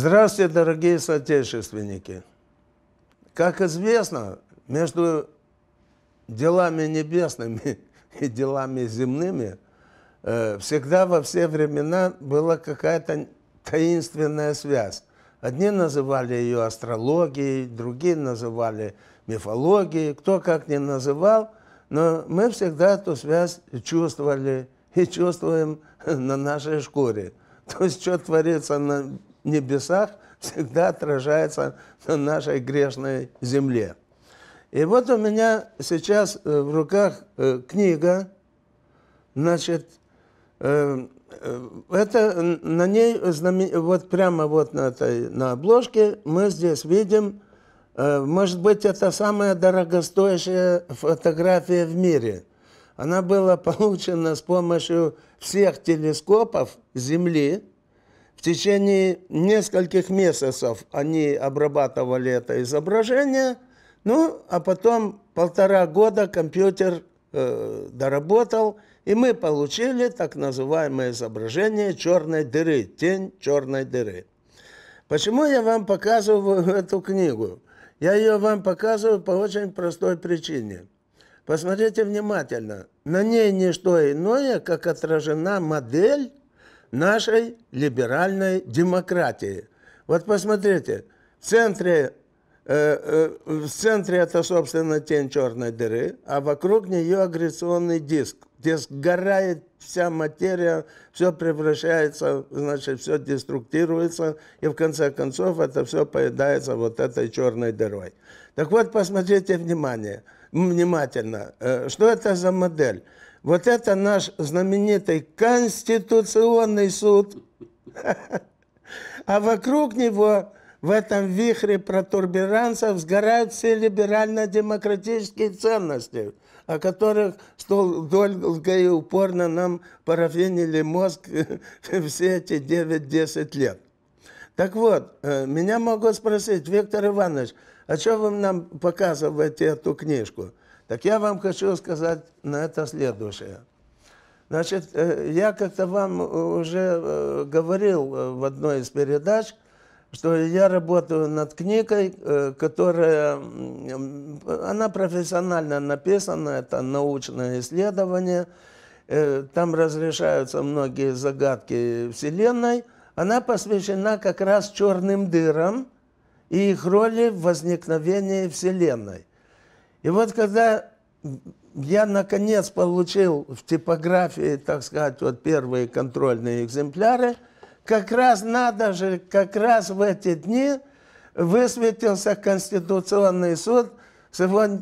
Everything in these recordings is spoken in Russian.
Здравствуйте, дорогие соотечественники! Как известно, между делами небесными и делами земными э, всегда во все времена была какая-то таинственная связь. Одни называли ее астрологией, другие называли мифологией, кто как не называл, но мы всегда эту связь чувствовали и чувствуем на нашей шкуре. То есть, что творится на небесах всегда отражается на нашей грешной земле. И вот у меня сейчас э, в руках э, книга, значит, э, это на ней, вот прямо вот на, этой, на обложке мы здесь видим, может быть, это самая дорогостоящая фотография в мире. Она была получена с помощью всех телескопов Земли, в течение нескольких месяцев они обрабатывали это изображение, ну, а потом полтора года компьютер э, доработал, и мы получили так называемое изображение черной дыры, тень черной дыры. Почему я вам показываю эту книгу? Я ее вам показываю по очень простой причине. Посмотрите внимательно. На ней не что иное, как отражена модель нашей либеральной демократии. Вот посмотрите, в центре, э, э, в центре это, собственно, тень черной дыры, а вокруг нее агрессионный диск. Диск горает, вся материя, все превращается, значит, все деструктируется, и в конце концов это все поедается вот этой черной дырой. Так вот, посмотрите внимание, внимательно, э, что это за модель – вот это наш знаменитый Конституционный суд. А вокруг него в этом вихре протурберанцев сгорают все либерально-демократические ценности, о которых стол долго и упорно нам парафинили мозг все эти 9-10 лет. Так вот, э, меня могут спросить, Виктор Иванович, а что вы нам показываете эту книжку? Так я вам хочу сказать на это следующее. Значит, э, я как-то вам э, уже э, говорил в одной из передач, что я работаю над книгой, которая, она профессионально написана, это научное исследование, там разрешаются многие загадки Вселенной. Она посвящена как раз черным дырам и их роли в возникновении Вселенной. И вот когда я наконец получил в типографии, так сказать, вот первые контрольные экземпляры, как раз надо же, как раз в эти дни высветился Конституционный суд с э,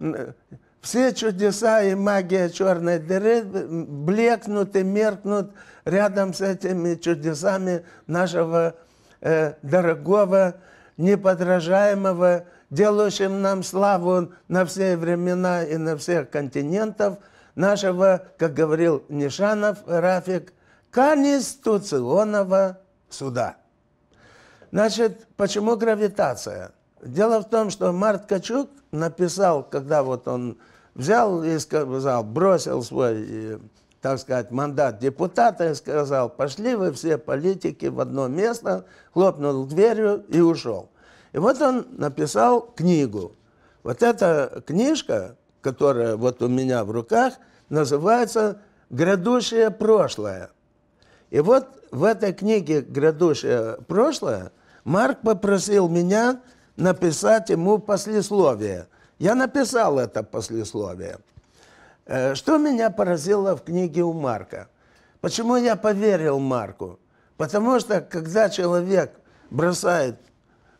э, все чудеса и магия черной дыры блекнут и меркнут рядом с этими чудесами нашего э, дорогого, неподражаемого делающим нам славу на все времена и на всех континентов нашего, как говорил Нишанов Рафик, конституционного суда. Значит, почему гравитация? Дело в том, что Март Качук написал, когда вот он взял и сказал, бросил свой, так сказать, мандат депутата и сказал, пошли вы все политики в одно место, хлопнул дверью и ушел. И вот он написал книгу. Вот эта книжка, которая вот у меня в руках, называется «Грядущее прошлое». И вот в этой книге «Грядущее прошлое» Марк попросил меня написать ему послесловие. Я написал это послесловие. Э, что меня поразило в книге у Марка? Почему я поверил Марку? Потому что, когда человек бросает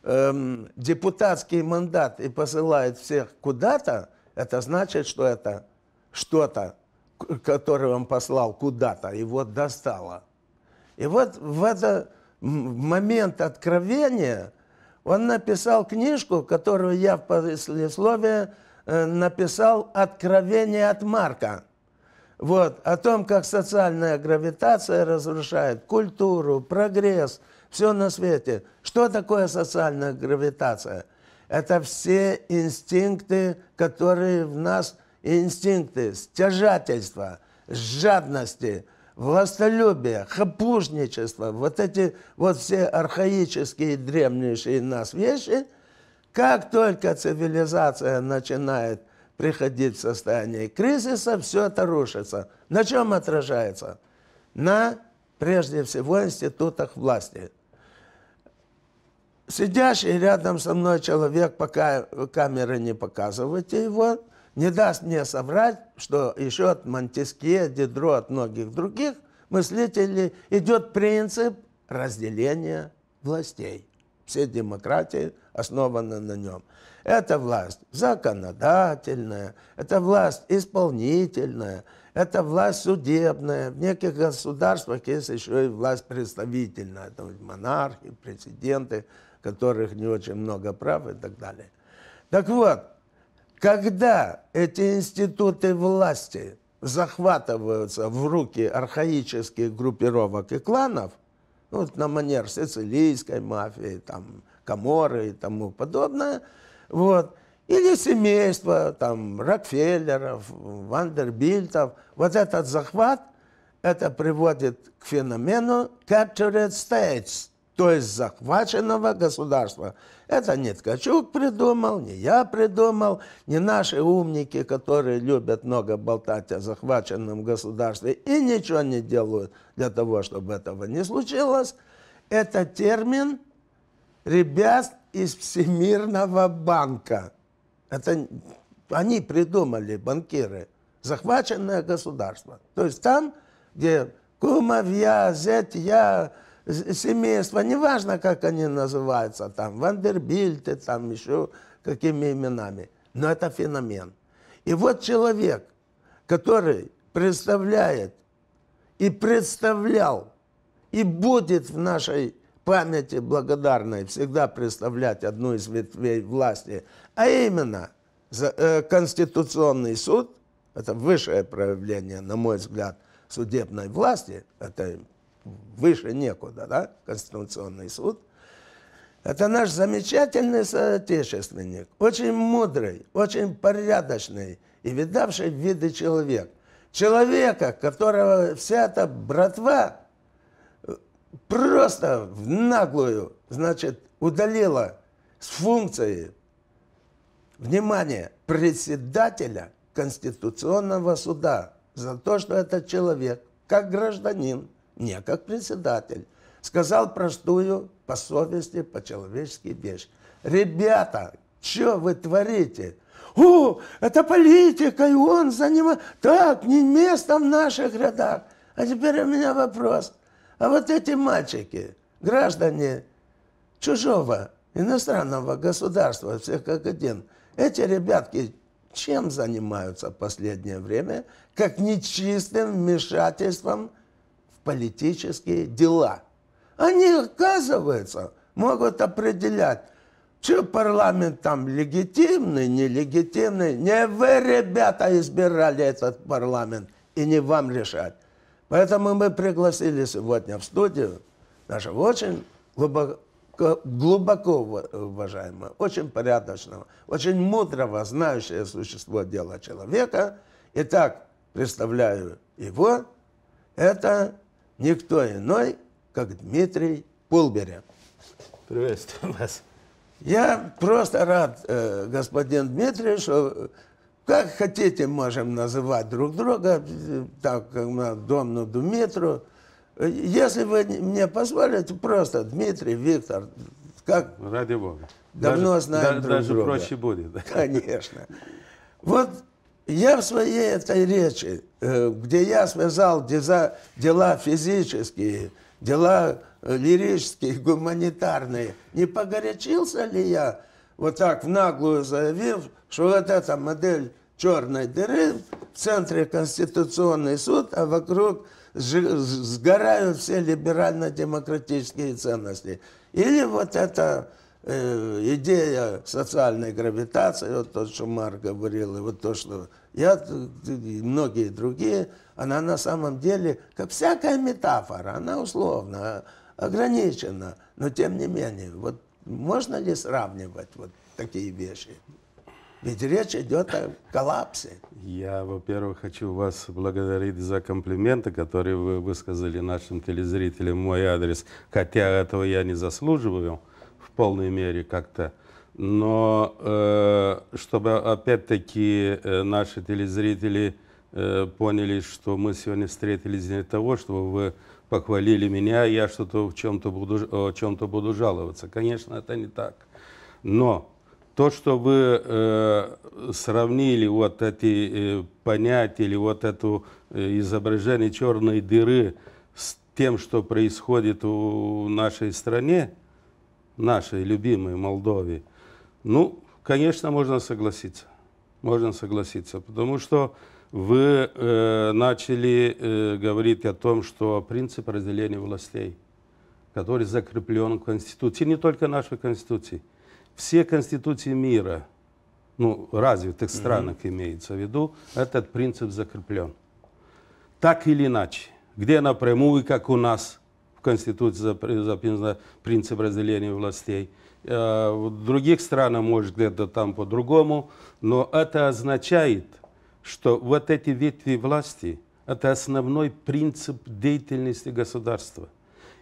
Эм, депутатский мандат и посылает всех куда-то, это значит, что это что-то, которое он послал куда-то, его достало. И вот в этот момент откровения он написал книжку, которую я в послесловии э, написал «Откровение от Марка». Вот, о том, как социальная гравитация разрушает культуру, прогресс – все на свете. Что такое социальная гравитация? Это все инстинкты, которые в нас инстинкты стяжательства, жадности, властолюбия, хапужничества, вот эти вот все архаические древнейшие нас вещи, как только цивилизация начинает приходить в состояние кризиса, все это рушится. На чем отражается? На, прежде всего, институтах власти – сидящий рядом со мной человек, пока камеры не показываете его, не даст мне соврать, что еще от Монтескье, Дидро, от многих других мыслителей идет принцип разделения властей. Все демократии основаны на нем. Это власть законодательная, это власть исполнительная, это власть судебная. В неких государствах есть еще и власть представительная, там монархи, президенты, которых не очень много прав и так далее. Так вот, когда эти институты власти захватываются в руки архаических группировок и кланов, ну, вот на манер сицилийской мафии, там, Каморы и тому подобное, вот, или семейство, там, Рокфеллеров, Вандербильтов, вот этот захват, это приводит к феномену captured states – то есть захваченного государства. Это не Ткачук придумал, не я придумал, не наши умники, которые любят много болтать о захваченном государстве и ничего не делают для того, чтобы этого не случилось. Это термин ребят из Всемирного банка. Это они придумали, банкиры, захваченное государство. То есть там, где кумовья, зятья, семейства, неважно, как они называются, там, Вандербильты, там еще какими именами, но это феномен. И вот человек, который представляет и представлял, и будет в нашей памяти благодарной всегда представлять одну из ветвей власти, а именно э, Конституционный суд, это высшее проявление, на мой взгляд, судебной власти, это выше некуда, да, Конституционный суд, это наш замечательный соотечественник, очень мудрый, очень порядочный и видавший виды человек. Человека, которого вся эта братва э, просто в наглую, значит, удалила с функции, внимание, председателя Конституционного суда за то, что этот человек, как гражданин, не как председатель, сказал простую, по совести, по-человечески вещь. Ребята, что вы творите? О, это политика, и он занимает... Так, не место в наших рядах. А теперь у меня вопрос. А вот эти мальчики, граждане чужого, иностранного государства, всех как один, эти ребятки чем занимаются в последнее время, как нечистым вмешательством – политические дела. Они, оказывается, могут определять, что парламент там легитимный, нелегитимный. Не вы, ребята, избирали этот парламент, и не вам решать. Поэтому мы пригласили сегодня в студию нашего очень глубоко, глубоко уважаемого, очень порядочного, очень мудрого, знающего существо дела человека. Итак, представляю его. Это никто иной, как Дмитрий Пулберя. Приветствую вас. Я просто рад, э, господин Дмитрий, что как хотите можем называть друг друга, э, так как на Домну Дмитру. Если вы мне позволите, просто Дмитрий, Виктор, как... Ради Бога. Давно даже, знаем да, друг даже друга. Даже проще будет. Конечно. Вот я в своей этой речи, э, где я связал дела физические, дела э, лирические, гуманитарные, не погорячился ли я, вот так в наглую заявив, что вот эта модель черной дыры, в центре Конституционный суд, а вокруг сгорают все либерально-демократические ценности. Или вот это Э, идея социальной гравитации, вот то, что Марк говорил, и вот то, что я, и многие другие, она на самом деле, как всякая метафора, она условно ограничена, но тем не менее, вот можно ли сравнивать вот такие вещи? Ведь речь идет о коллапсе. Я, во-первых, хочу вас благодарить за комплименты, которые вы высказали нашим телезрителям в мой адрес, хотя этого я не заслуживаю полной мере как-то. Но э, чтобы опять-таки э, наши телезрители э, поняли, что мы сегодня встретились для того, чтобы вы похвалили меня, я что-то в чем-то буду, о чем-то буду жаловаться. Конечно, это не так. Но то, что вы э, сравнили вот эти э, понятия или вот это э, изображение черной дыры с тем, что происходит в нашей стране, нашей любимой Молдове, ну, конечно, можно согласиться. Можно согласиться, потому что вы э, начали э, говорить о том, что принцип разделения властей, который закреплен в Конституции, не только нашей Конституции, все Конституции мира, ну, развитых странах mm-hmm. имеется в виду, этот принцип закреплен. Так или иначе, где напрямую, как у нас – Конституции записан принцип разделения властей. Э, в других странах, может, где-то там по-другому, но это означает, что вот эти ветви власти – это основной принцип деятельности государства.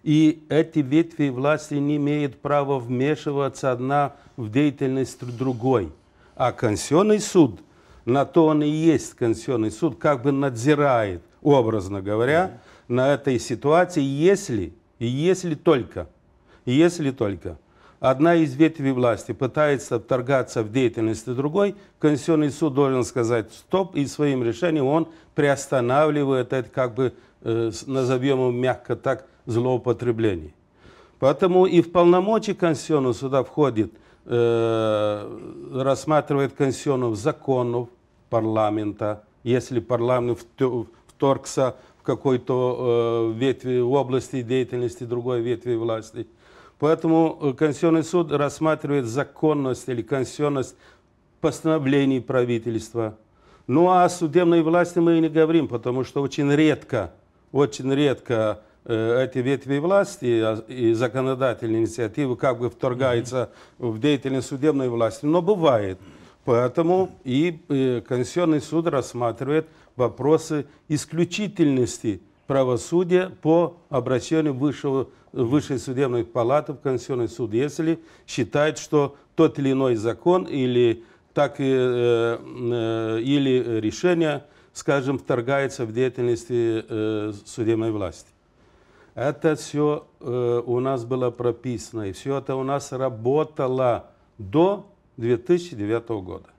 И эти ветви власти не имеют права вмешиваться одна в деятельность другой. А Конституционный суд, на то он и есть Конституционный суд, как бы надзирает, образно говоря, mm -hmm на этой ситуации, если, если только, если только одна из ветвей власти пытается вторгаться в деятельность другой, Конституционный суд должен сказать «стоп», и своим решением он приостанавливает это, как бы, э, назовем его мягко так, злоупотребление. Поэтому и в полномочия Конституционного суда входит, э, рассматривает Конституционных законов парламента, если парламент вторгся какой-то э, ветви области деятельности другой ветви власти. Поэтому э, Конституционный суд рассматривает законность или конституционность постановлений правительства. Ну а о судебной власти мы и не говорим, потому что очень редко, очень редко э, эти ветви власти а, и законодательные инициативы как бы вторгаются в деятельность судебной власти. Но бывает. Поэтому и э, Конституционный суд рассматривает вопросы исключительности правосудия по обращению высшего, э, высшей судебной палаты в Конституционный суд, если считает, что тот или иной закон или, так, э, э, или решение, скажем, вторгается в деятельность э, судебной власти. Это все э, у нас было прописано, и все это у нас работало до 2009 года.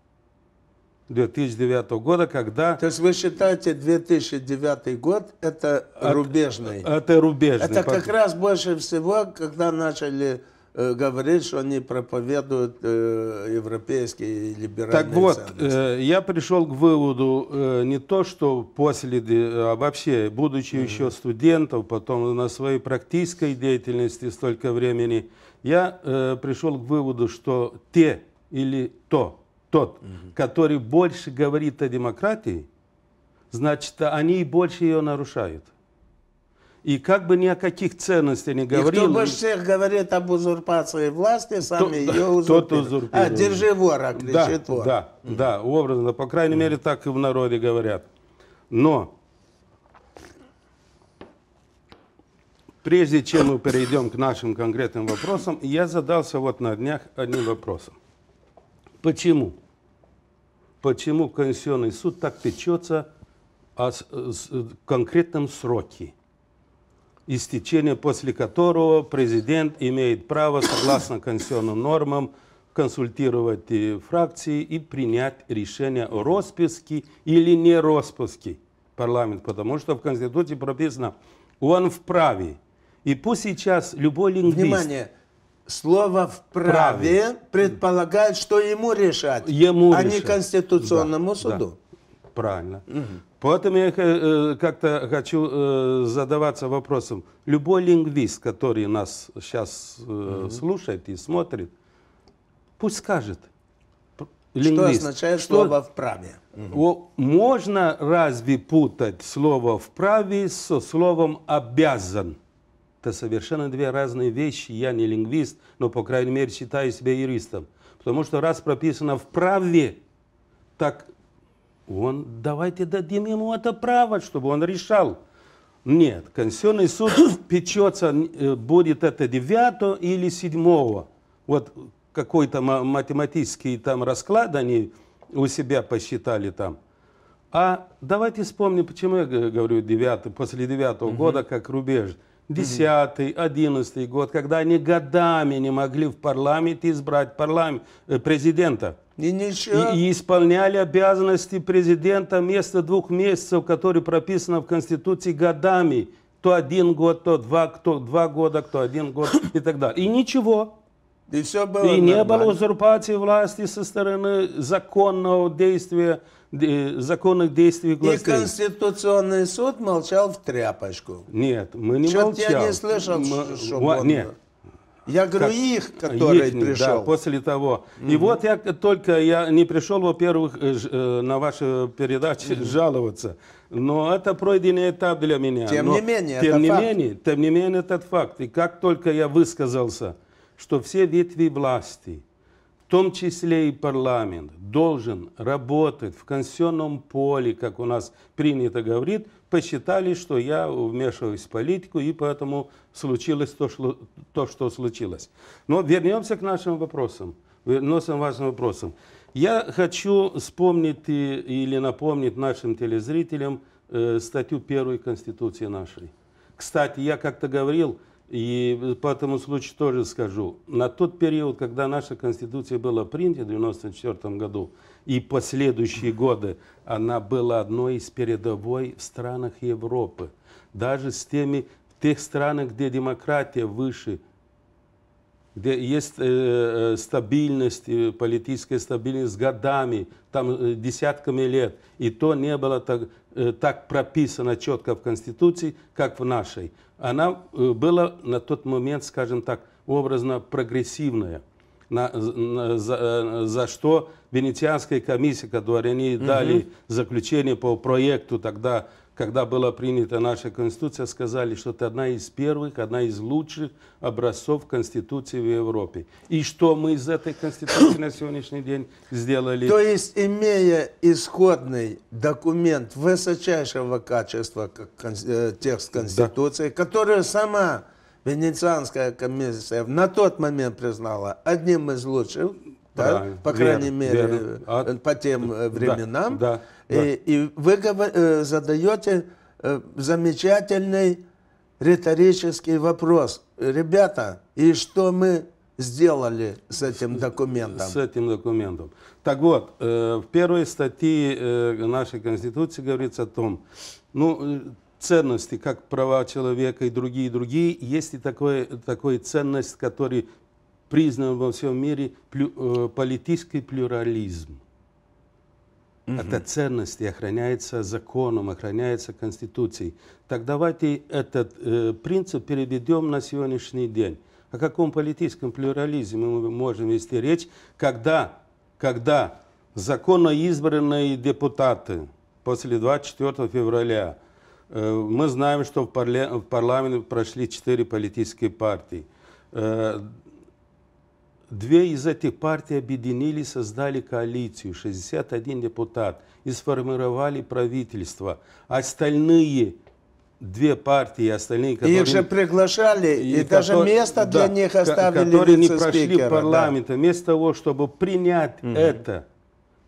2009 года, когда... То есть вы считаете 2009 год это от, рубежный? Это рубежный. Это как раз больше всего, когда начали э, говорить, что они проповедуют э, европейские либеральные Так вот, э, я пришел к выводу э, не то, что после, а вообще, будучи mm-hmm. еще студентом, потом на своей практической деятельности столько времени, я э, пришел к выводу, что те или то тот, угу. который больше говорит о демократии, значит, они больше ее нарушают. И как бы ни о каких ценностях не говорил... И кто больше всех говорит об узурпации власти, сами то, ее узурпируют. Тот узурпирует. А, держи вора, кричит да, вор. Да, угу. да, образно, по крайней угу. мере, так и в народе говорят. Но прежде чем мы перейдем к нашим конкретным вопросам, я задался вот на днях одним вопросом. Почему? почему Конституционный суд так печется о э, э, конкретном сроке, истечение после которого президент имеет право, согласно конституционным нормам, консультировать фракции и принять решение о распуске или не распуске парламент, потому что в Конституции прописано, он вправе. И пусть сейчас любой лингвист... Внимание! слово в праве предполагает, что ему решать, ему а решать. не Конституционному да, суду. Да. Правильно. Угу. Поэтому я э, как-то хочу э, задаваться вопросом. Любой лингвист, который нас сейчас угу. Э, слушает и смотрит, пусть скажет. Лингвист, что означает что слово «в праве»? Угу. Можно разве путать слово «в праве» со словом «обязан»? Это совершенно две разные вещи. Я не лингвист, но, по крайней мере, считаю себя юристом. Потому что раз прописано в праве, так он, давайте дадим ему это право, чтобы он решал. Нет, Конституционный суд печется, э, будет это 9 или 7. Вот какой-то математический там расклад они у себя посчитали там. А давайте вспомним, почему я говорю 9, после 9 угу. года как рубеж десятый, одиннадцатый год, когда они годами не могли в парламент избрать парламент, э, президента. И, ничего. и, и исполняли обязанности президента вместо двух месяцев, которые прописаны в Конституции годами. То один год, то два, кто два года, кто один год и так далее. И ничего. И, все было и не было узурпации власти со стороны законного действия Э, законных действий властей. И Конституционный суд молчал в тряпочку. Нет, мы не Чё молчал. я не слышал, мы, что мы, Нет. Я говорю, как, их, который пришел. Да, после того. Угу. И вот я только, я не пришел, во-первых, э, э, на вашу передачу угу. жаловаться. Но это пройденный этап для меня. Тем Но, не менее, тем это не факт. Менее, тем не менее, этот факт. И как только я высказался, что все ветви власти – том числе и парламент, должен работать в конституционном поле, как у нас принято говорить, посчитали, что я вмешиваюсь в политику, и поэтому случилось то, что, то, что случилось. Но вернемся к нашим вопросам. Вернемся к вашим вопросам. Я хочу вспомнить или напомнить нашим телезрителям э, статью первой Конституции нашей. Кстати, я как-то говорил, и по этому случаю тоже скажу. На тот период, когда наша Конституция была принята в 1994 году, и последующие годы она была одной из передовой в странах Европы. Даже с теми, в тех странах, где демократия выше, где есть э, э стабильность, э, политическая стабильность годами, там э, десятками лет, и то не было так, Э, так прописано четко в Конституции, как в нашей. Она э, была на тот момент, скажем так, образно прогрессивная, на, на, за, э, за что Венецианская комиссия, которой они угу. дали заключение по проекту тогда когда была принята наша Конституция, сказали, что это одна из первых, одна из лучших образцов Конституции в Европе. И что мы из этой Конституции на сегодняшний день сделали? То есть, имея исходный документ высочайшего качества, как э, текст Конституции, да. который сама Венецианская комиссия на тот момент признала одним из лучших, да, по крайней верно, мере, верно. А, э, по тем э, временам. Да, да, и, да. и вы э, задаете замечательный риторический вопрос. Ребята, и что мы сделали с этим документом? С этим документом. Так вот, в первой статье нашей Конституции говорится о том, ну, ценности, как права человека и другие, другие, есть и такой, такой ценность, который признан во всем мире плю, э, политический плюрализм. Угу. Это ценности охраняется законом, охраняется Конституцией. Так давайте этот э, принцип переведем на сегодняшний день. О каком политическом плюрализме мы можем вести речь, когда, когда законно избранные депутаты после 24 февраля, э, мы знаем, что в, парля, в парламент прошли четыре политические партии, э, Две из этих партий объединились, создали коалицию, 61 депутат, и сформировали правительство. Остальные две партии, остальные, которые... Их же приглашали, и, и даже которые, место для да, них оставили Которые не прошли парламент, да. вместо того, чтобы принять угу. это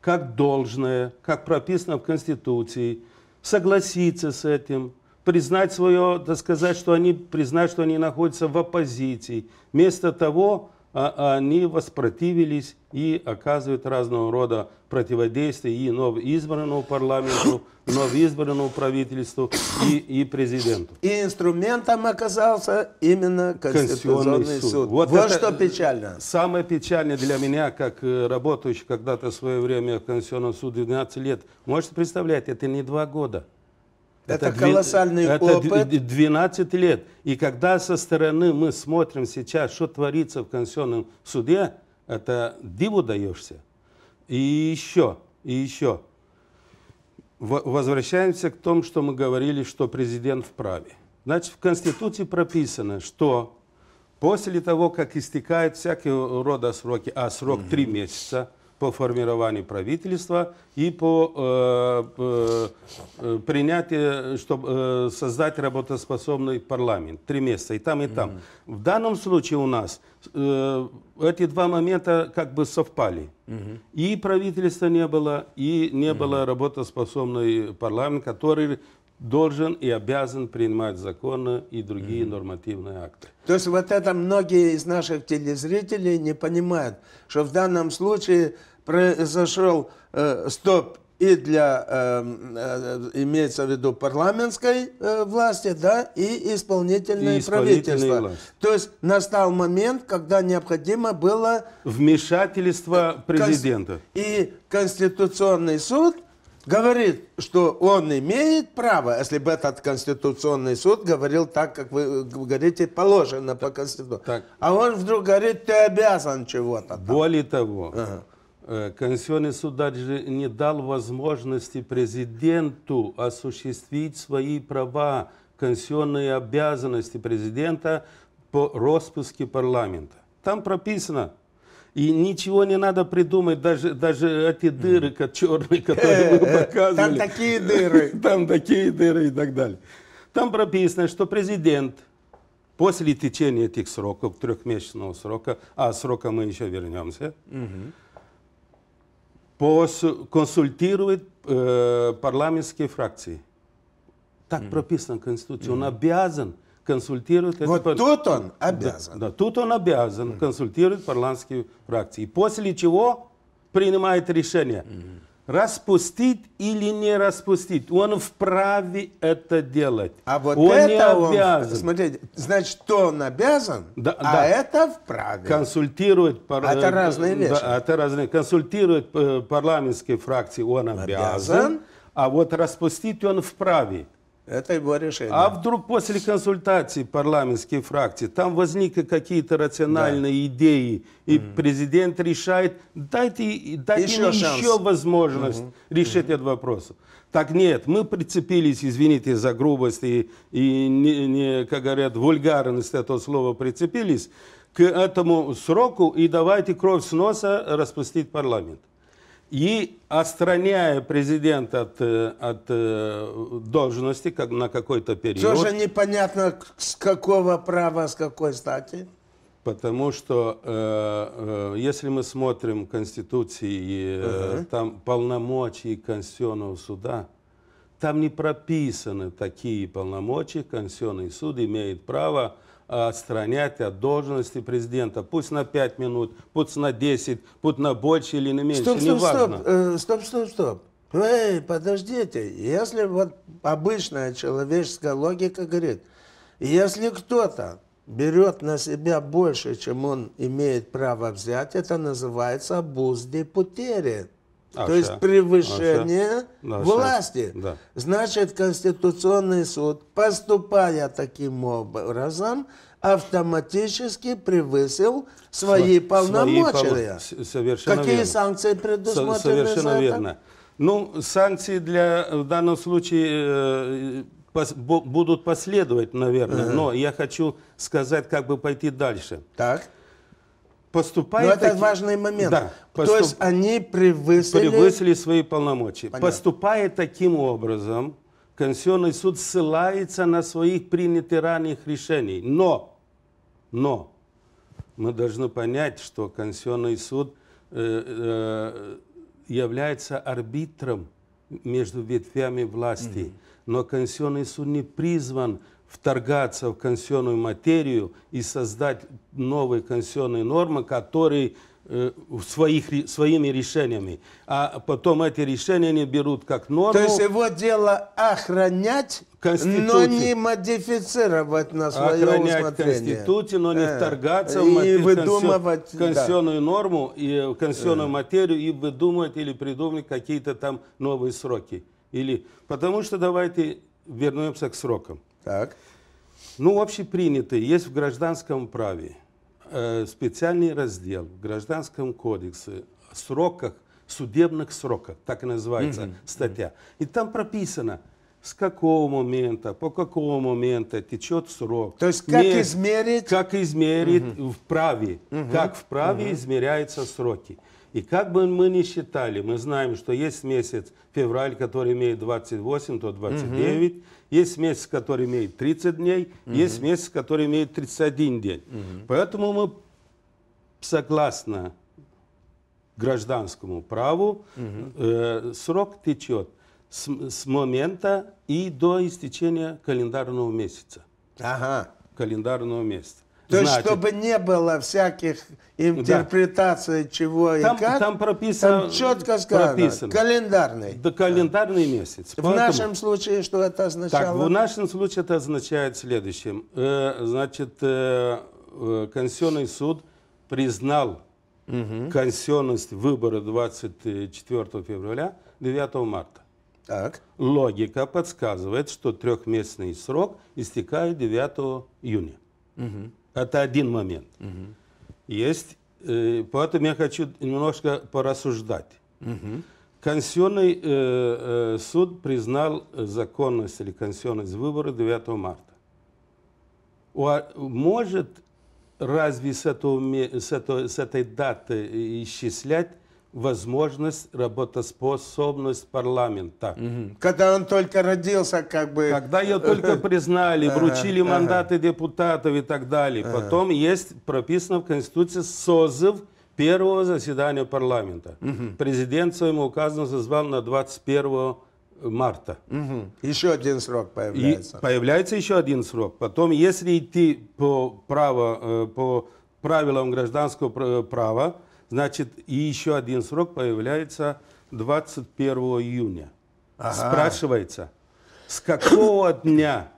как должное, как прописано в Конституции, согласиться с этим, признать свое, так сказать, что они признают, что они находятся в оппозиции, вместо того, а, а они воспротивились и оказывают разного рода противодействие и новоизбранному парламенту, новоизбранному правительству и, и президенту. И инструментом оказался именно Конституционный, Конституционный суд. суд. Вот, вот что печально. Самое печальное для меня, как э, работающий когда-то в свое время в Конституционном суде 12 лет, можете представлять, это не два года. Это, это колоссальный это опыт. 12 лет. И когда со стороны мы смотрим сейчас, что творится в Конституционном суде, это диву даешься. И еще, и еще. Возвращаемся к тому, что мы говорили, что президент вправе. Значит, в Конституции прописано, что после того, как истекают всякие рода сроки, а срок угу. 3 месяца – по формированию правительства и по э, э, э принятию, чтобы э, создать работоспособный парламент. Три месяца, и там, и там. Mm -hmm. В данном случае у нас э, эти два момента как бы совпали. Mm -hmm. И правительства не было, и не mm -hmm. было работоспособный парламент, который должен и обязан принимать законы и другие mm-hmm. нормативные акты. То есть вот это многие из наших телезрителей не понимают, что в данном случае произошел э, стоп и для, э, э имеется в виду, парламентской э, власти, да, и исполнительное и правительство. Власть. То есть настал момент, когда необходимо было... Вмешательство президента. Конс... И Конституционный суд говорит, что он имеет право, если бы этот Конституционный суд говорил так, как вы говорите, положено по Конституции. Так. А он вдруг говорит, ты обязан чего-то. Там. Более того, ага. Э, конституционный суд даже не дал возможности президенту осуществить свои права, конституционные обязанности президента по распуске парламента. Там прописано, и ничего не надо придумать, даже, даже эти дыры черные, которые э, мы э, показывали. Там такие дыры. Там такие дыры и так далее. Там прописано, что президент после течения этих сроков, трехмесячного срока, а срока мы еще вернемся, угу. консультирует э, парламентские фракции. Так прописано в Конституции. Он обязан консультирует... Вот это, тут он обязан. Да, да, тут он обязан mm консультировать парламентские фракции. После чего принимает решение, mm распустить или не распустить. Он вправе это делать. А вот он это не обязан. Он, смотрите, значит, что он обязан, да, а да. это вправе. Консультировать... Пар... А это разные вещи. Да, это разные. Консультировать э, парламентские фракции он обязан, обязан. а вот распустить он вправе. Это его решение. А вдруг после консультаций парламентской фракции там возникли какие-то рациональные да. идеи, и mm. президент решает, дайте, дайте еще, еще возможность mm решить mm этот вопрос. Так нет, мы прицепились, извините за грубость и, и не, не, как говорят, вульгарность этого слова прицепились к этому сроку, и давайте кровь с носа распустить парламент и отстраняя президента от, э, от э, должности как на какой-то период. Тоже непонятно, с какого права, с какой стати. Потому что э, э, если мы смотрим Конституции, э, угу. там полномочий Конституционного суда, там не прописаны такие полномочия. Конституционный суд имеет право отстранять от должности президента. Пусть на 5 минут, пусть на 10, пусть на больше или на меньше. Стоп, стоп, Неважно. стоп, э, стоп, стоп, стоп. Эй, подождите, если вот обычная человеческая логика говорит, если кто-то берет на себя больше, чем он имеет право взять, это называется обуз депутери. Аша. то есть превышение Аша. власти. Да. Значит, Конституционный суд, поступая таким образом, автоматически превысил свои Сво полномочия. Свои, совершенно Какие верно. санкции предусмотрены? Совершенно за верно. Ну, санкции для, э, в данном случае э, пос, будут последовать, наверное, uh э. но я хочу сказать, как бы пойти дальше. Так. Поступая, Но это таки... важный момент. Да, поступ... То есть они превысили... Превысили свои полномочия. Понятно. Поступая таким образом, Конституционный суд ссылается на своих принятых ранних решений. Но, но мы должны понять, что Конституционный суд э, э, является арбитром между ветвями власти. Mm -hmm. Но Конституционный суд не призван вторгаться в конституционную материю и создать новые конституционные нормы, которые э, своих, своими решениями, а потом эти решения они берут как норму. То есть его дело охранять, Конституцию, но не модифицировать на свое охранять усмотрение. Конституцию, но не э, вторгаться и в матерь, выдумывать, конституционную да. норму, и в э, конституционную а. материю и выдумывать или придумать какие-то там новые сроки. Или, потому что давайте вернемся к срокам. Так. Ну, общепринятые. Есть в гражданском праве э, специальный раздел в Гражданском кодексе о сроках, судебных сроках, так и называется mm -hmm. статья. И там прописано, с какого момента, по какого момента течет срок. То есть как Мер... измерить? Как измерить угу. в праве, угу. как в праве угу. измеряются сроки. И как бы мы ни считали, мы знаем, что есть месяц февраль, который имеет 28, то 29, угу. есть месяц, который имеет 30 дней, угу. есть месяц, который имеет 31 день. Угу. Поэтому мы согласно гражданскому праву угу. э, срок течет с, с момента и до истечения календарного месяца. Ага. Календарного месяца. То есть, чтобы не было всяких интерпретаций да. чего и там, как, там, прописано, там четко сказано, прописано. календарный. Да, календарный месяц. В Поэтому, нашем случае что это означало? Так, в нашем случае это означает следующее. Э, значит, э, э Конституционный суд признал угу. конституционность выбора 24 февраля 9 марта. Так. Логика подсказывает, что трехмесячный срок истекает 9 июня. Угу. Это один момент. Угу. Есть, э, поэтому я хочу немножко порассуждать. Угу. Конституционный э, э, суд признал э, законность или конституционность выбора 9 марта. О, может разве с, этого, с, этого, с этой даты исчислять возможность, работоспособность парламента. Угу. Когда он только родился, как бы... Когда ее только признали, вручили ага, мандаты ага. депутатов и так далее. Ага. Потом есть прописано в Конституции созыв первого заседания парламента. Угу. Президент своему указом созвал на 21 марта. Угу. Еще один срок появляется. И появляется еще один срок. Потом, если идти по, право, э, по правилам гражданского права, Значит, и еще один срок появляется 21 июня. Ага. Спрашивается, с какого дня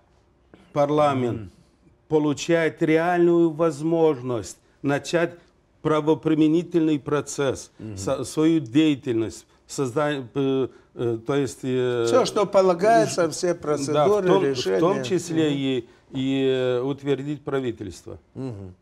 парламент получает реальную возможность начать правоприменительный процесс, свою деятельность, создание, э, э, то есть... Э, все, что полагается, все процедуры, да, в том, решения. В том числе и, и утвердить правительство. Угу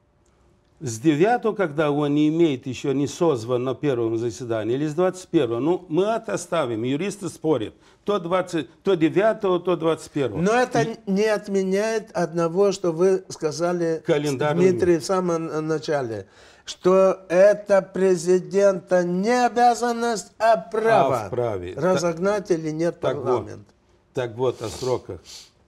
с 9, когда он не имеет, еще не созван на первом заседании, или с 21, ну, мы это оставим, юристы спорят, то, 20, то 9, то 21. Но это И... не отменяет одного, что вы сказали, Календарный Дмитрий, в самом начале, что это президента не обязанность, а право а вправе. разогнать так, или нет так парламент. Вот, так вот, о сроках.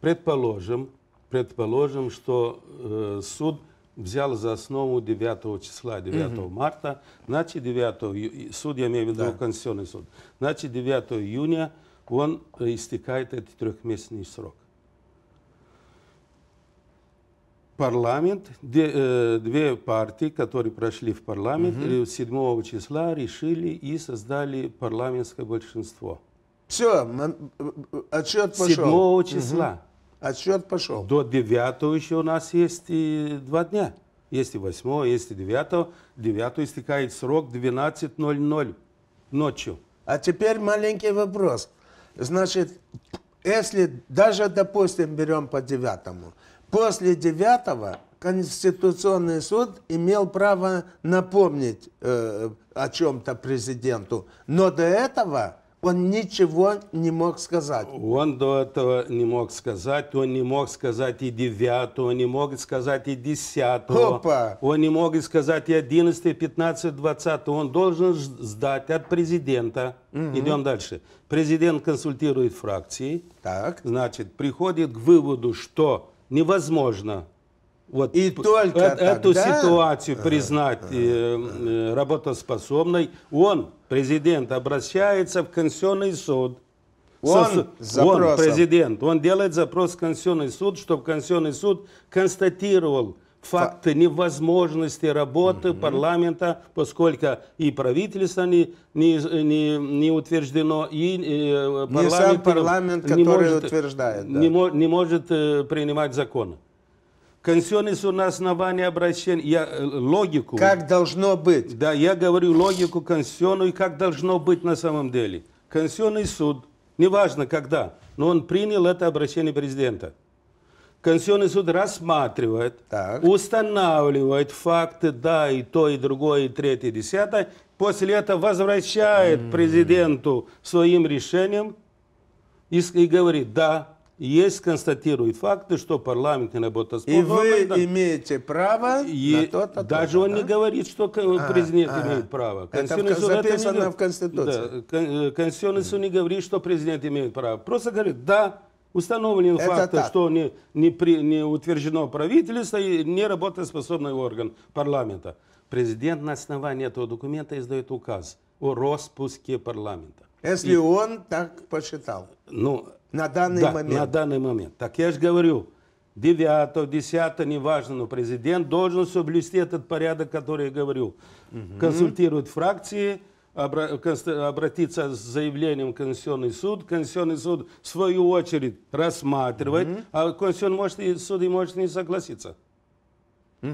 Предположим, предположим что э, суд взял за основу 9 числа, 9 угу. марта, значит 9, суд, я имею в виду да. Конституционный суд, значит 9 июня он истекает этот трехмесячный срок. Парламент, две, э, партии, которые прошли в парламент, угу. 7 э, числа решили и создали парламентское большинство. Все, отчет пошел. 7 числа. Угу отсчет а пошел. До 9 еще у нас есть и два дня. Есть и 8, есть и 9. 9 истекает срок 12.00 ночью. А теперь маленький вопрос. Значит, если даже, допустим, берем по девятому, после девятого Конституционный суд имел право напомнить э, о чем-то президенту, но до этого он ничего не мог сказать. Он до этого не мог сказать, он не мог сказать и девятого, он не мог сказать и десятого. Опа! Он не мог сказать и одиннадцатый, пятнадцатый, двадцатый. Он должен сдать от президента. Угу. Идем дальше. Президент консультирует фракции. Так. Значит, приходит к выводу, что невозможно вот и только э эту ситуацию э, признать э, э, э, работоспособной, он, президент, обращается в Конституционный суд. Он, Со, он президент, он делает запрос в Конституционный суд, чтобы Конституционный суд констатировал факты невозможности работы угу. парламента, поскольку и правительство не, не, не, не утверждено, и э, парламент, не сам парламент, который не может, утверждает, да. не, не может э, принимать законы. Консенсус на основании обращения, я, э, логику. Как должно быть. Да, я говорю логику конституционную, как должно быть на самом деле. Конституционный суд, неважно когда, но он принял это обращение президента. Конституционный суд рассматривает, так. устанавливает факты, да, и то, и другое, и третье, и десятое. После этого возвращает президенту своим решением и, и говорит, да, есть констатирует факты, что парламент не работает. И вы имеете право и на то-то, Даже он да? не говорит, что а, президент а, имеет а, право. Конституцию это записано это не... в Конституции. Да, э, Конституцию mm. не говорит, что президент имеет право. Просто говорит, да, установлен это факт, так. что не, не, при, не утверждено правительство и не работоспособный орган парламента. Президент на основании этого документа издает указ о распуске парламента. Если и, он так посчитал. Ну, на данный да, момент. на данный момент. Так я же говорю, 9, 10, неважно, но президент должен соблюсти этот порядок, который я говорю. Угу. Консультировать фракции, обратиться с заявлением в Конституционный суд. Конституционный суд, в свою очередь, рассматривает, угу. а Конституционный может, суд и может не согласиться. Угу.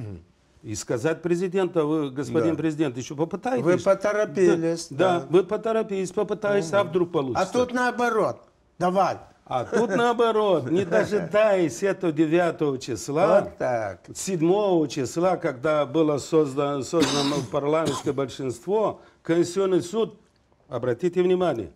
И сказать президенту, вы, господин да. президент, еще попытайтесь. Вы поторопились. Да, да. да вы поторопились, попытайтесь, угу. а вдруг получится. А тут наоборот. Давай. А тут наоборот, не дожидаясь этого 9 числа, вот 7 числа, когда было создано, создано парламентское большинство, Конституционный суд, обратите внимание,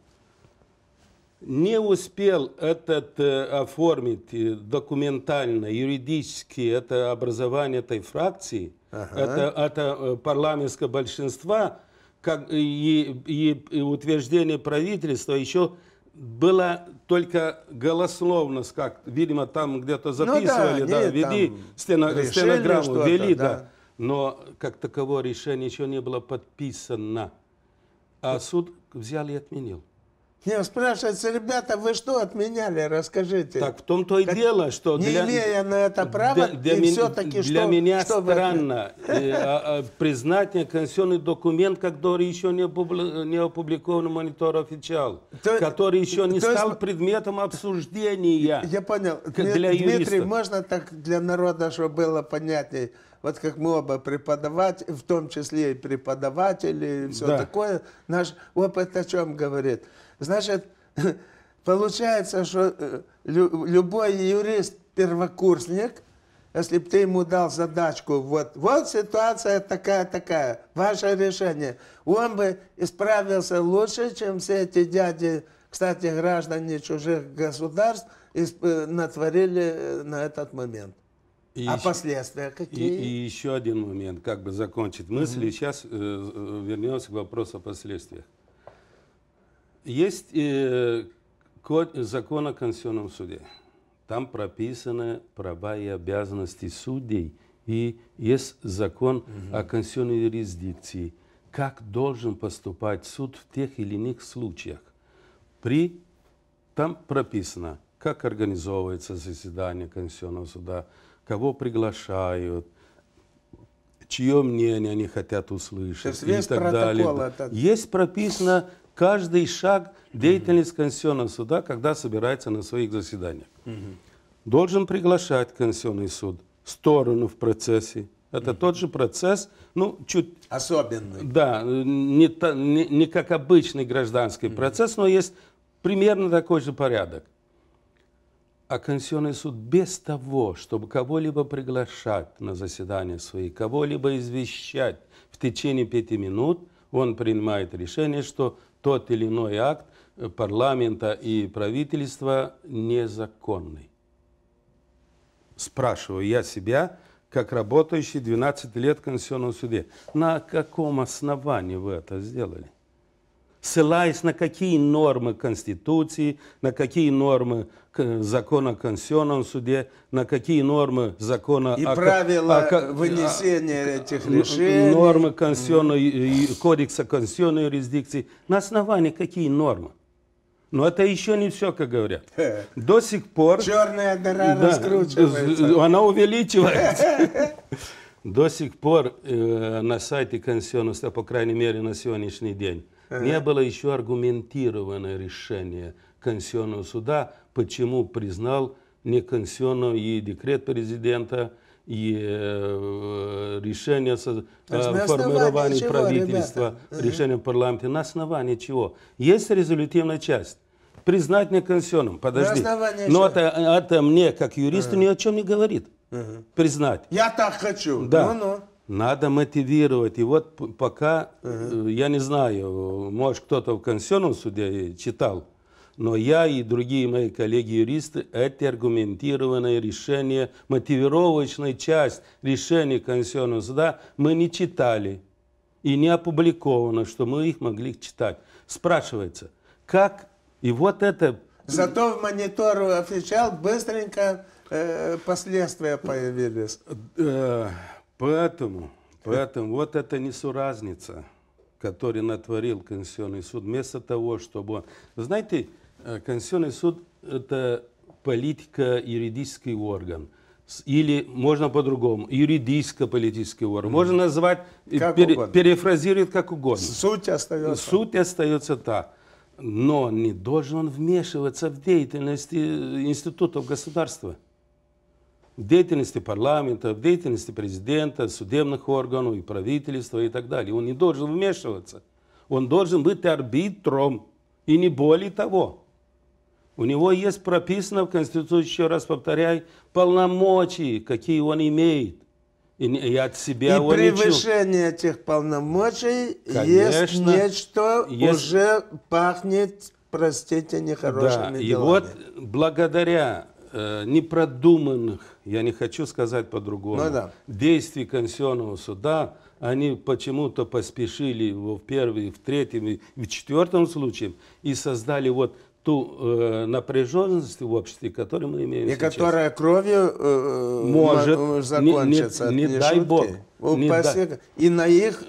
не успел этот э, оформить э, документально, юридически это образование этой фракции, ага. это, это э, парламентское большинство, как и, и, и утверждение правительства еще было только голословно, как, видимо, там где-то записывали, ну, да, да, вели стено, стенограмму, вели, да. да. Но как такового решения еще не было подписано. А суд взял и отменил. Не, спрашивается, ребята, вы что отменяли, расскажите. Так в том-то и как, дело, что... Не для, имея на это право, для, и все-таки что... Для меня что странно э, э, признать неконституционный документ, который еще не, опубликован опубликован монитор официал, который еще не стал предметом обсуждения. Я понял. Для Дмитрий, можно так для народа, чтобы было понятнее? вот как мы оба преподавать, в том числе и преподаватели, и все да. такое, наш опыт о чем говорит? Значит, получается, что э, любой юрист, первокурсник, если бы ты ему дал задачку, вот, вот ситуация такая-такая, ваше решение, он бы исправился лучше, чем все эти дяди, кстати, граждане чужих государств, э, натворили э, на этот момент. И а еще, последствия какие? И, и еще один момент, как бы закончить мысль, угу. и сейчас э, вернемся к вопросу о последствиях. Есть э, закон о конституционном суде. Там прописаны права и обязанности судей. И есть закон угу. о конституционной юрисдикции. Как должен поступать суд в тех или иных случаях. При, там прописано, как организовывается заседание конституционного суда, кого приглашают, чье мнение они хотят услышать есть и так далее. Это... Есть прописано каждый шаг деятельность Конституционного суда, когда собирается на своих заседаниях. Угу. Должен приглашать Конституционный суд сторону в процессе. Это угу. тот же процесс, ну, чуть... Особенный. Да, не, та, не, не как обычный гражданский угу. процесс, но есть примерно такой же порядок. А Конституционный суд без того, чтобы кого-либо приглашать на заседание свои, кого-либо извещать в течение пяти минут, он принимает решение, что тот или иной акт э, парламента и правительства незаконный. Спрашиваю я себя, как работающий 12 лет в Конституционном суде, на каком основании вы это сделали? ссылаясь на какие нормы Конституции, на какие нормы закона о Конституционном суде, на какие нормы закона и о... правила о, вынесения о, этих решений. Нормы Конституционной mm. кодекса конституционной юрисдикции. На основании какие нормы? Но это еще не все, как говорят. До сих пор... Черная дыра да, раскручивается. Она увеличивается. До сих пор э, на сайте Конституционного, по крайней мере, на сегодняшний день, не было еще аргументированное решение Конституционного суда, почему признал неконституционным и декрет президента, и э, э решение со, э, формирования чего, правительства, ребята? решение парламента. На основании чего? Есть резолютивная часть. Признать неконституционным. Подожди. Но это, это мне, как юристу, ага. ни о чем не говорит. Угу. Признать. Я так хочу. Да. Ну -ну. Надо мотивировать. И вот пока, uh я не знаю, может кто-то в Конституционном суде э, читал, но я и другие мои коллеги-юристы эти аргументированные решения, мотивировочная часть решения Конституционного суда мы не читали и не опубликовано, что мы их могли читать. Спрашивается, как и вот это... Зато в монитору отвечал, быстренько э, последствия появились. Э, Поэтому, э. поэтому вот эта несуразница, которую натворил Конституционный суд, вместо того, чтобы он... знаете, э, Конституционный суд – это политика, юридический орган. Или можно по-другому, юридическо-политический орган. Можно назвать, как пере, перефразировать как угодно. Суть остается. Суть остается та. Но не должен он вмешиваться в деятельность э, институтов государства деятельности парламента, в деятельности президента, судебных органов и правительства и так далее. Он не должен вмешиваться. Он должен быть арбитром, и не более того. У него есть прописано в Конституции, еще раз повторяю, полномочия, какие он имеет. И, и от себя и он превышение ничего. этих полномочий Конечно, есть нечто, есть... уже пахнет, простите, нехорошими да, делами. И вот благодаря э, непродуманных я не хочу сказать по-другому. Ну, да. Действия Конституционного суда, они почему-то поспешили его в первый, в третьем и в четвертом случае и создали вот ту э, напряженность в обществе, которую мы имеем и сейчас. И которая кровью э, э может закончиться. Не, э, не, не дай шутки. бог. Не И на их...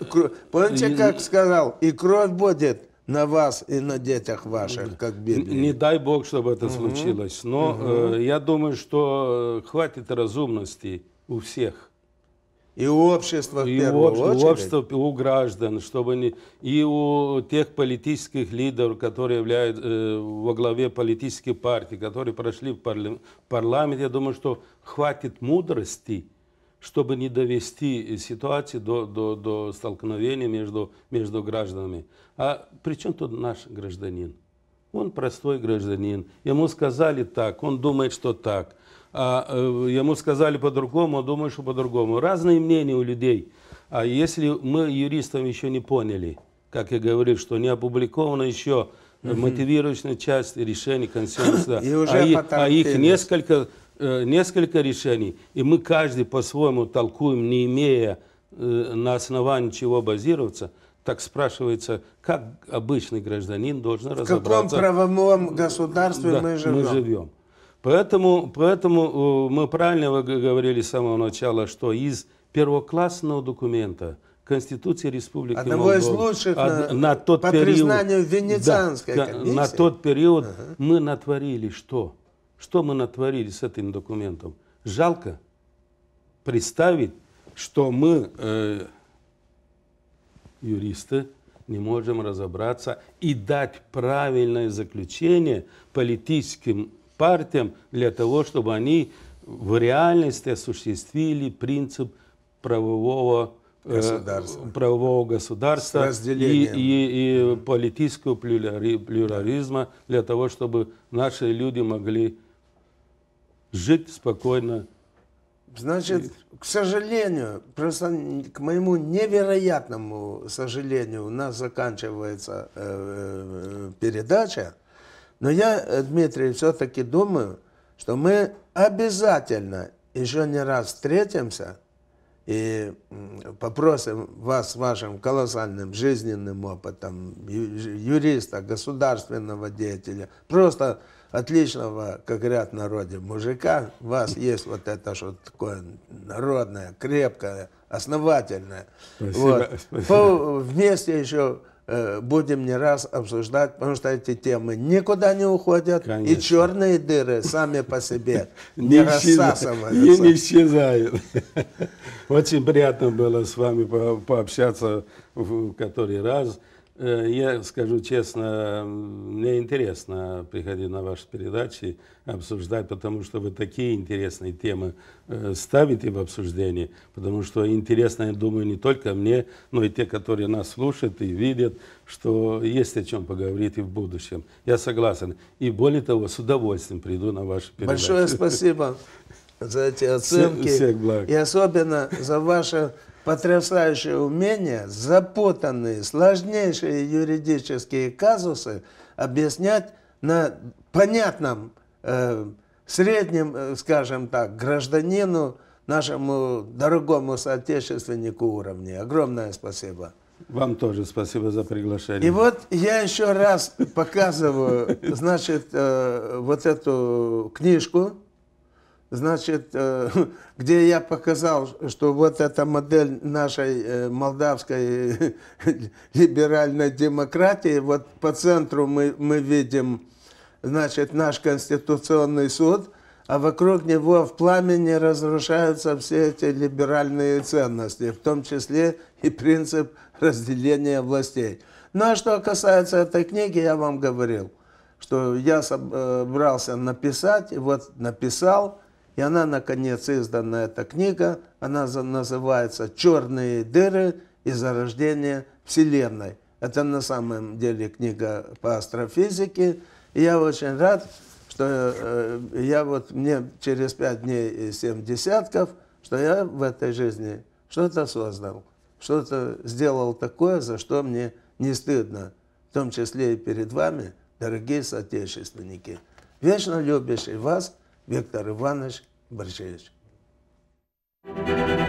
Помните, как сказал? И кровь будет на вас и на детях ваших, как Библия. Не, не дай Бог, чтобы это угу. случилось. Но угу. э, я думаю, что э, хватит разумности у всех. И у общества в и первую об, очередь? У общества, у граждан, чтобы не, и у тех политических лидеров, которые являются э, во главе политических партий, которые прошли в парламент, я думаю, что хватит мудрости – чтобы не довести ситуацию до, до, до столкновения между, между гражданами. А при чем тут наш гражданин? Он простой гражданин. Ему сказали так, он думает, что так. А э, ему сказали по-другому, он думает, что по-другому. Разные мнения у людей. А если мы юристам еще не поняли, как я говорил, что не опубликовано еще угу. мотивирующая часть решений консенсуса, а, а их а несколько Э, несколько решений, и мы каждый по-своему толкуем, не имея э, на основании чего базироваться, так спрашивается, как обычный гражданин должен в разобраться. В каком правовом государстве да, мы живем? Мы живем. Поэтому, поэтому э, мы правильно говорили с самого начала, что из первоклассного документа Конституции Республики Одного Молдова. Одного из лучших од, на, на тот по период, признанию Венецианской да, комиссии. На тот период ага. мы натворили что? Что мы натворили с этим документом? Жалко представить, что мы, э, юристы, не можем разобраться и дать правильное заключение политическим партиям для того, чтобы они в реальности осуществили принцип правового э, правового государства и, и, и политического плюрализма для того, чтобы наши люди могли жить спокойно. Значит, к сожалению, просто к моему невероятному сожалению, у нас заканчивается э, э передача. Но я, э, Дмитрий, все-таки думаю, что мы обязательно еще не раз встретимся и попросим вас вашим колоссальным жизненным опытом, юриста, государственного деятеля, просто отличного, как говорят в народе, мужика, у вас есть вот это что такое народное, крепкое, основательное. Спасибо, вот. спасибо. вместе еще э, будем не раз обсуждать, потому что эти темы никуда не уходят, Конечно. и черные дыры сами по себе не рассасываются. Не исчезают. Очень приятно было с вами пообщаться в который раз. Э, я скажу честно, мне интересно приходить на ваши передачи, обсуждать, потому что вы такие интересные темы э, ставите в обсуждение, потому что интересно, я думаю, не только мне, но и те, которые нас слушают и видят, что есть о чем поговорить и в будущем. Я согласен. И более того, с удовольствием приду на ваши передачи. Большое спасибо за эти оценки. Всех благ. И особенно за ваше потрясающее умение запутанные, сложнейшие юридические казусы объяснять на понятном, э, среднем, э, скажем так, гражданину, нашему дорогому соотечественнику уровне. Огромное спасибо. Вам тоже спасибо за приглашение. И вот я еще раз показываю, значит, э, вот эту книжку Значит, э, где я показал, что вот эта модель нашей э, молдавской э, либеральной демократии, вот по центру мы, мы видим, значит, наш Конституционный суд, а вокруг него в пламени разрушаются все эти либеральные ценности, в том числе и принцип разделения властей. Ну а что касается этой книги, я вам говорил, что я собрался написать, и вот написал – и она, наконец, издана, эта книга. Она называется «Черные дыры и зарождение Вселенной». Это на самом деле книга по астрофизике. И я очень рад, что э, я вот, мне через пять дней и семь десятков, что я в этой жизни что-то создал, что-то сделал такое, за что мне не стыдно, в том числе и перед вами, дорогие соотечественники. Вечно любящий вас – Виктор Иванович Боржевич. Thank you.